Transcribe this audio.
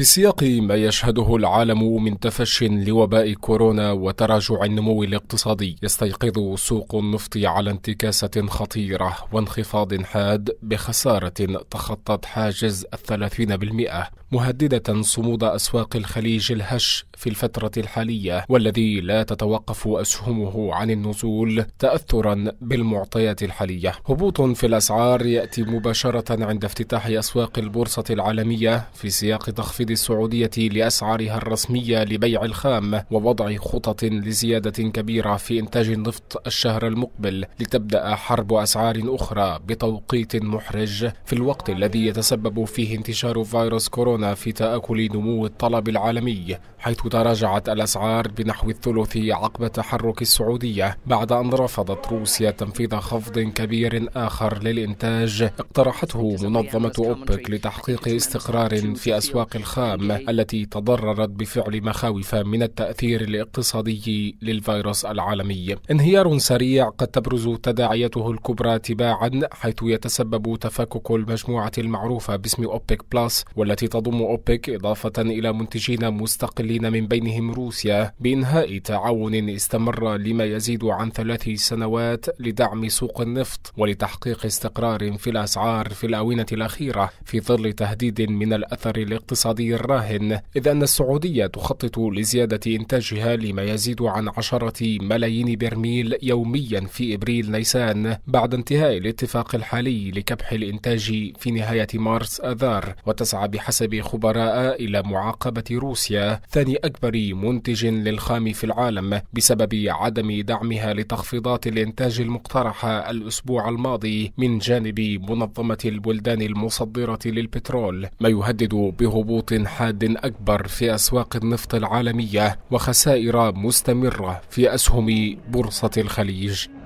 في سياق ما يشهده العالم من تفش لوباء كورونا وتراجع النمو الاقتصادي يستيقظ سوق النفط على انتكاسة خطيرة وانخفاض حاد بخسارة تخطت حاجز الثلاثين بالمئة مهددة صمود أسواق الخليج الهش في الفترة الحالية والذي لا تتوقف أسهمه عن النزول تأثرا بالمعطيات الحالية هبوط في الأسعار يأتي مباشرة عند افتتاح أسواق البورصة العالمية في سياق تخفيض الجزائر السعودية لأسعارها الرسمية لبيع الخام ووضع خطط لزيادة كبيرة في إنتاج النفط الشهر المقبل لتبدأ حرب أسعار أخرى بتوقيت محرج في الوقت الذي يتسبب فيه انتشار فيروس كورونا في تآكل نمو الطلب العالمي حيث تراجعت الأسعار بنحو الثلث عقب تحرك السعودية بعد أن رفضت روسيا تنفيذ خفض كبير آخر للإنتاج اقترحته منظمة أوبك لتحقيق استقرار في أسواق الخام الخام التي تضررت بفعل مخاوف من التأثير الاقتصادي للفيروس العالمي انهيار سريع قد تبرز تداعياته الكبرى تباعا حيث يتسبب تفكك المجموعة المعروفة باسم أوبك بلس والتي تضم أوبك إضافة إلى منتجين مستقلين من بينهم روسيا بإنهاء تعاون استمر لما يزيد عن ثلاث سنوات لدعم سوق النفط ولتحقيق استقرار في الأسعار في الآونة الأخيرة في ظل تهديد من الأثر الاقتصادي الاقتصادي الراهن إذ أن السعودية تخطط لزيادة إنتاجها لما يزيد عن عشرة ملايين برميل يوميا في إبريل نيسان بعد انتهاء الاتفاق الحالي لكبح الإنتاج في نهاية مارس آذار وتسعى بحسب خبراء إلى معاقبة روسيا ثاني أكبر منتج للخام في العالم بسبب عدم دعمها لتخفيضات الإنتاج المقترحة الأسبوع الماضي من جانب منظمة البلدان المصدرة للبترول ما يهدد بهبوط حاد أكبر في أسواق النفط العالمية وخسائر مستمرة في أسهم بورصة الخليج